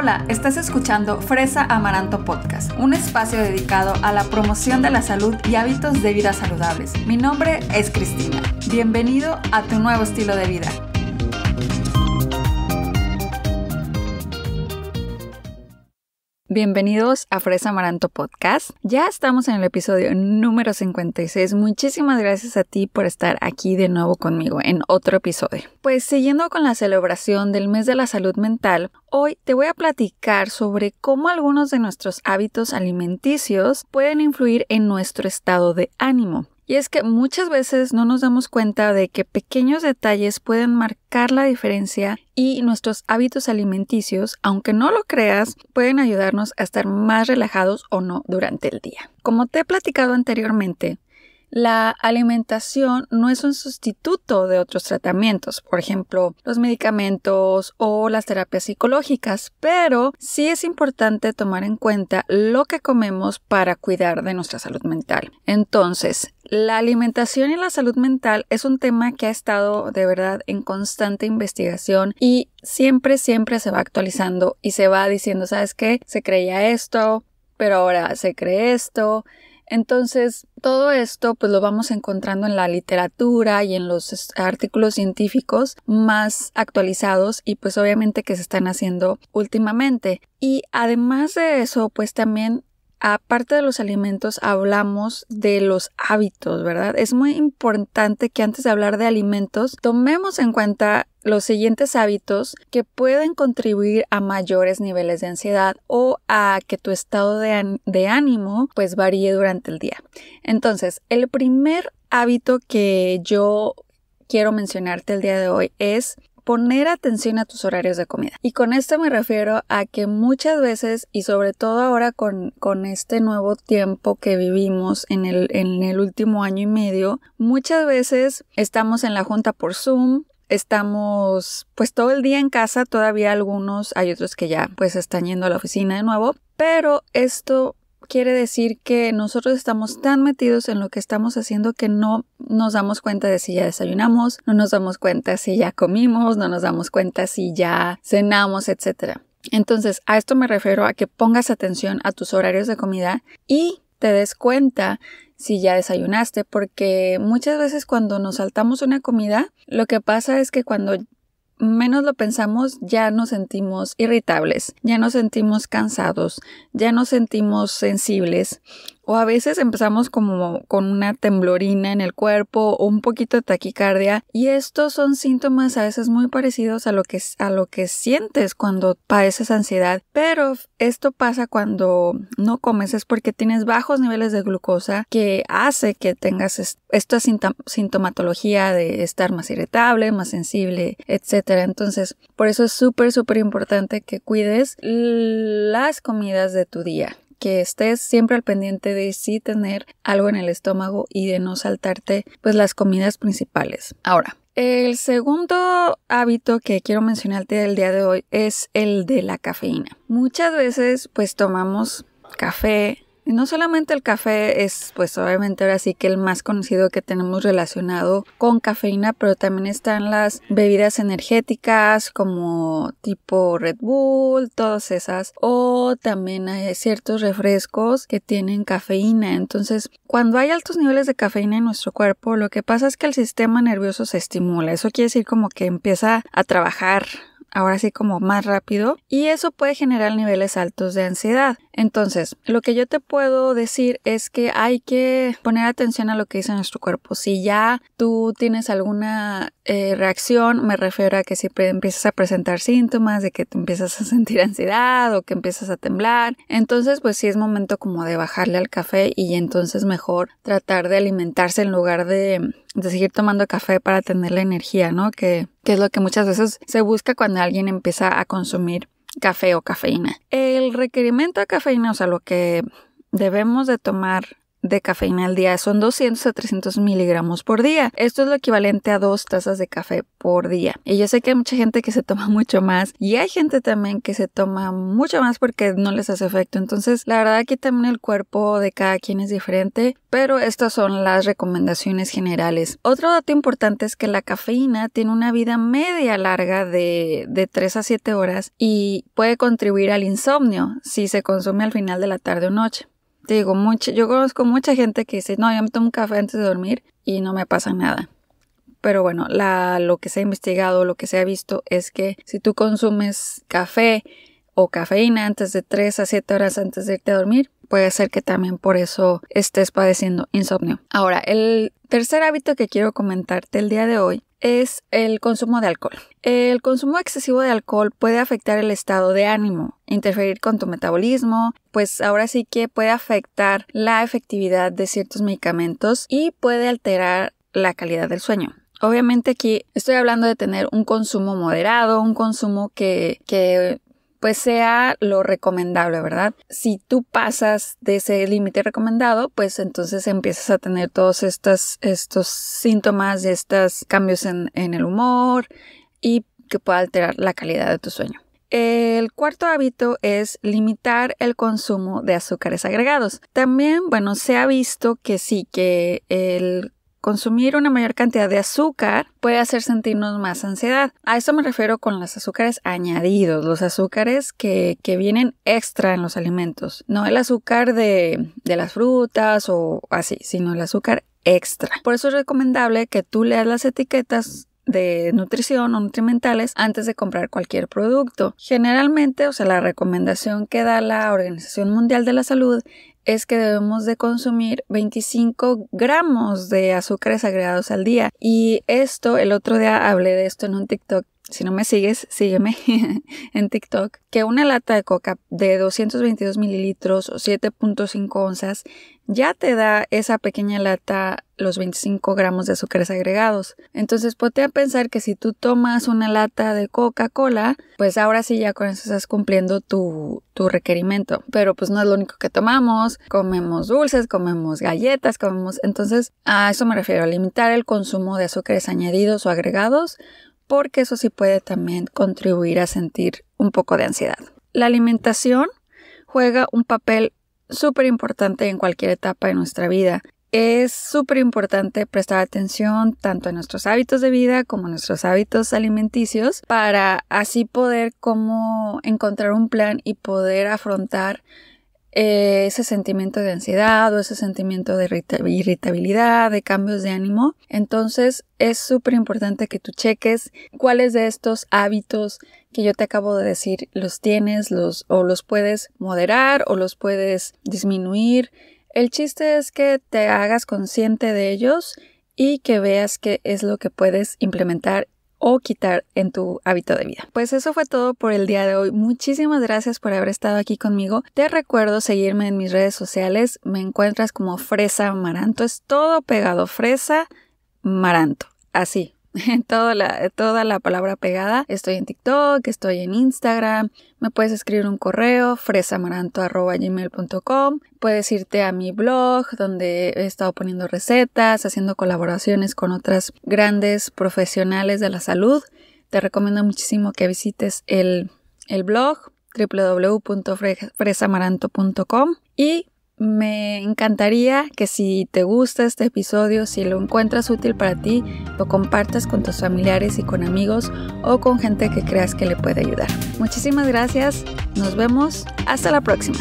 Hola, estás escuchando Fresa Amaranto Podcast, un espacio dedicado a la promoción de la salud y hábitos de vida saludables. Mi nombre es Cristina. Bienvenido a tu nuevo estilo de vida. Bienvenidos a Fresa Maranto Podcast. Ya estamos en el episodio número 56. Muchísimas gracias a ti por estar aquí de nuevo conmigo en otro episodio. Pues siguiendo con la celebración del mes de la salud mental, hoy te voy a platicar sobre cómo algunos de nuestros hábitos alimenticios pueden influir en nuestro estado de ánimo. Y es que muchas veces no nos damos cuenta de que pequeños detalles pueden marcar la diferencia y nuestros hábitos alimenticios, aunque no lo creas, pueden ayudarnos a estar más relajados o no durante el día. Como te he platicado anteriormente, la alimentación no es un sustituto de otros tratamientos, por ejemplo, los medicamentos o las terapias psicológicas, pero sí es importante tomar en cuenta lo que comemos para cuidar de nuestra salud mental. Entonces, la alimentación y la salud mental es un tema que ha estado de verdad en constante investigación y siempre, siempre se va actualizando y se va diciendo, ¿sabes qué? Se creía esto, pero ahora se cree esto, entonces, todo esto pues lo vamos encontrando en la literatura y en los artículos científicos más actualizados y pues obviamente que se están haciendo últimamente. Y además de eso, pues también aparte de los alimentos, hablamos de los hábitos, ¿verdad? Es muy importante que antes de hablar de alimentos, tomemos en cuenta los siguientes hábitos que pueden contribuir a mayores niveles de ansiedad o a que tu estado de, ánimo pues varíe durante el día. Entonces, el primer hábito que yo quiero mencionarte el día de hoy es poner atención a tus horarios de comida. Y con esto me refiero a que muchas veces y sobre todo ahora con, con este nuevo tiempo que vivimos en el, en el último año y medio, muchas veces estamos en la junta por Zoom, estamos pues todo el día en casa, todavía algunos, hay otros que ya pues están yendo a la oficina de nuevo, pero esto quiere decir que nosotros estamos tan metidos en lo que estamos haciendo que no nos damos cuenta de si ya desayunamos, no nos damos cuenta si ya comimos, no nos damos cuenta si ya cenamos, etc. Entonces, a esto me refiero a que pongas atención a tus horarios de comida y te des cuenta si ya desayunaste, porque muchas veces cuando nos saltamos una comida, lo que pasa es que cuando menos lo pensamos, ya nos sentimos irritables, ya nos sentimos cansados, ya nos sentimos sensibles, o a veces empezamos como con una temblorina en el cuerpo o un poquito de taquicardia y estos son síntomas a veces muy parecidos a lo que, a lo que sientes cuando padeces ansiedad. Pero esto pasa cuando no comes es porque tienes bajos niveles de glucosa que hace que tengas esta sintomatología de estar más irritable, más sensible, etcétera. Entonces, por eso es súper, súper importante que cuides las comidas de tu día que estés siempre al pendiente de si tener algo en el estómago y de no saltarte pues las comidas principales. Ahora, el segundo hábito que quiero mencionarte el día de hoy es el de la cafeína. Muchas veces pues tomamos café, y no solamente el café es, pues obviamente ahora sí que el más conocido que tenemos relacionado con cafeína, pero también están las bebidas energéticas como tipo Red Bull, todas esas, o también hay ciertos refrescos que tienen cafeína. Entonces, cuando hay altos niveles de cafeína en nuestro cuerpo, lo que pasa es que el sistema nervioso se estimula. Eso quiere decir como que empieza a trabajar ahora sí como más rápido, y eso puede generar niveles altos de ansiedad. Entonces, lo que yo te puedo decir es que hay que poner atención a lo que dice nuestro cuerpo. Si ya tú tienes alguna eh, reacción, me refiero a que si empiezas a presentar síntomas de que te empiezas a sentir ansiedad o que empiezas a temblar, entonces pues sí es momento como de bajarle al café y entonces mejor tratar de alimentarse en lugar de de seguir tomando café para tener la energía, ¿no? Que, es lo que muchas veces se busca cuando alguien empieza a consumir café o cafeína. El requerimiento de cafeína, o sea, lo que debemos de tomar de cafeína al día. Son 200 a 300 miligramos por día. Esto es lo equivalente a dos tazas de café por día. Y yo sé que hay mucha gente que se toma mucho más y hay gente también que se toma mucho más porque no les hace efecto. Entonces, la verdad aquí también el cuerpo de cada quien es diferente, pero estas son las recomendaciones generales. Otro dato importante es que la cafeína tiene una vida media larga de, de 3 a 7 horas y puede contribuir al insomnio si se consume al final de la tarde o noche. Te digo, mucho, yo conozco mucha gente que dice, no, yo me tomo un café antes de dormir y no me pasa nada. Pero bueno, la, lo que se ha investigado, lo que se ha visto es que si tú consumes café o cafeína antes de 3 a 7 horas antes de irte a dormir, puede ser que también por eso estés padeciendo insomnio. Ahora, el tercer hábito que quiero comentarte el día de hoy es el consumo de alcohol. El consumo excesivo de alcohol puede afectar el estado de ánimo, interferir con tu metabolismo, pues ahora sí que puede afectar la efectividad de ciertos medicamentos y puede alterar la calidad del sueño. Obviamente aquí estoy hablando de tener un consumo moderado, un consumo que, pues sea lo recomendable, ¿verdad? Si tú pasas de ese límite recomendado, pues entonces empiezas a tener todos estos síntomas estos cambios en, en el humor y que pueda alterar la calidad de tu sueño. El cuarto hábito es limitar el consumo de azúcares agregados. También, bueno, se ha visto que sí, que el Consumir una mayor cantidad de azúcar puede hacer sentirnos más ansiedad. A eso me refiero con los azúcares añadidos, los azúcares que, vienen extra en los alimentos. No el azúcar de, de las frutas o así, sino el azúcar extra. Por eso es recomendable que tú leas las etiquetas de nutrición o nutrimentales antes de comprar cualquier producto. Generalmente, o sea, la recomendación que da la Organización Mundial de la Salud es que debemos de consumir 25 gramos de azúcares agregados al día. Y esto, el otro día hablé de esto en un TikTok si no me sigues, sígueme en TikTok, que una lata de coca de 222 mililitros o 7.5 onzas ya te da esa pequeña lata los 25 gramos de azúcares agregados. Entonces ponte pensar que si tú tomas una lata de Coca-Cola, pues ahora sí ya con eso estás cumpliendo tu, tu requerimiento. Pero pues no es lo único que tomamos, comemos dulces, comemos galletas, comemos... Entonces a eso me refiero, a limitar el consumo de azúcares añadidos o agregados porque eso sí puede también contribuir a sentir un poco de ansiedad. La alimentación juega un papel súper importante en cualquier etapa de nuestra vida. Es súper importante prestar atención tanto a nuestros hábitos de vida como a nuestros hábitos alimenticios para así poder como encontrar un plan y poder afrontar eh, ese sentimiento de ansiedad o ese sentimiento de irritabilidad, de cambios de ánimo. Entonces es súper importante que tú cheques cuáles de estos hábitos que yo te acabo de decir los tienes los, o los puedes moderar o los puedes disminuir. El chiste es que te hagas consciente de ellos y que veas qué es lo que puedes implementar o quitar en tu hábito de vida. Pues eso fue todo por el día de hoy. Muchísimas gracias por haber estado aquí conmigo. Te recuerdo seguirme en mis redes sociales. Me encuentras como Fresa Maranto. Es todo pegado. Fresa Maranto. Así, toda la, toda la palabra pegada. Estoy en TikTok, estoy en Instagram. Me puedes escribir un correo, fresamaranto.gmail.com. Puedes irte a mi blog, donde he estado poniendo recetas, haciendo colaboraciones con otras grandes profesionales de la salud. Te recomiendo muchísimo que visites el, el blog www.fresamaranto.com y me encantaría que si te gusta este episodio, si lo encuentras útil para ti, lo compartas con tus familiares y con amigos o con gente que creas que le puede ayudar. Muchísimas gracias, nos vemos, hasta la próxima.